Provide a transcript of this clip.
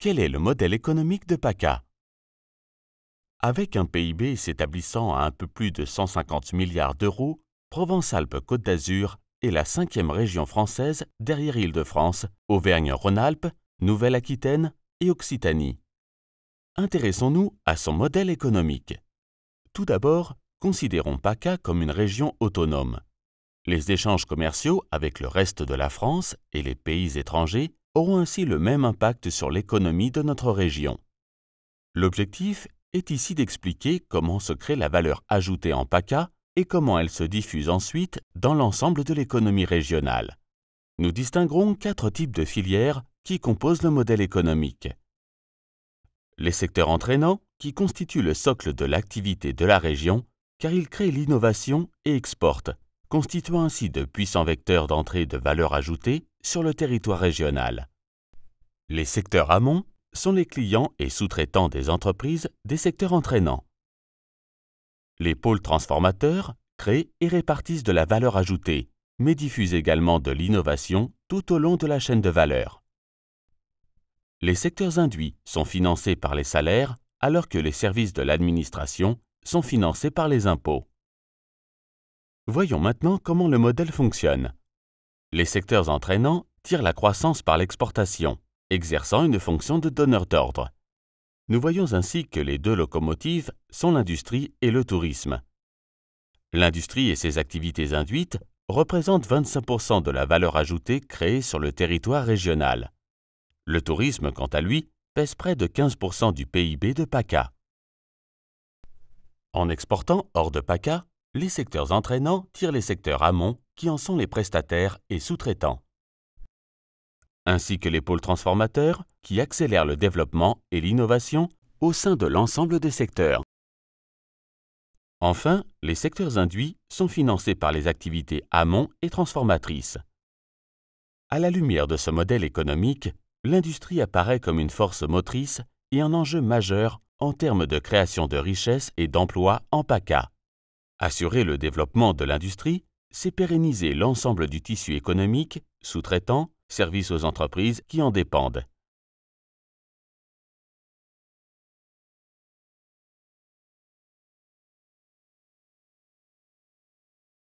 Quel est le modèle économique de PACA Avec un PIB s'établissant à un peu plus de 150 milliards d'euros, Provence-Alpes-Côte d'Azur est la cinquième région française derrière Île-de-France, Auvergne-Rhône-Alpes, Nouvelle-Aquitaine et Occitanie. Intéressons-nous à son modèle économique. Tout d'abord, considérons PACA comme une région autonome. Les échanges commerciaux avec le reste de la France et les pays étrangers auront ainsi le même impact sur l'économie de notre région. L'objectif est ici d'expliquer comment se crée la valeur ajoutée en PACA et comment elle se diffuse ensuite dans l'ensemble de l'économie régionale. Nous distinguerons quatre types de filières qui composent le modèle économique. Les secteurs entraînants, qui constituent le socle de l'activité de la région, car ils créent l'innovation et exportent, constituant ainsi de puissants vecteurs d'entrée de valeur ajoutée sur le territoire régional. Les secteurs amont sont les clients et sous-traitants des entreprises des secteurs entraînants. Les pôles transformateurs créent et répartissent de la valeur ajoutée, mais diffusent également de l'innovation tout au long de la chaîne de valeur. Les secteurs induits sont financés par les salaires alors que les services de l'administration sont financés par les impôts. Voyons maintenant comment le modèle fonctionne. Les secteurs entraînants tirent la croissance par l'exportation, exerçant une fonction de donneur d'ordre. Nous voyons ainsi que les deux locomotives sont l'industrie et le tourisme. L'industrie et ses activités induites représentent 25% de la valeur ajoutée créée sur le territoire régional. Le tourisme, quant à lui, pèse près de 15% du PIB de PACA. En exportant hors de PACA, les secteurs entraînants tirent les secteurs amont qui en sont les prestataires et sous-traitants, ainsi que les pôles transformateurs qui accélèrent le développement et l'innovation au sein de l'ensemble des secteurs. Enfin, les secteurs induits sont financés par les activités amont et transformatrices. À la lumière de ce modèle économique, l'industrie apparaît comme une force motrice et un enjeu majeur en termes de création de richesses et d'emplois en PACA. Assurer le développement de l'industrie, c'est pérenniser l'ensemble du tissu économique, sous-traitants, services aux entreprises qui en dépendent,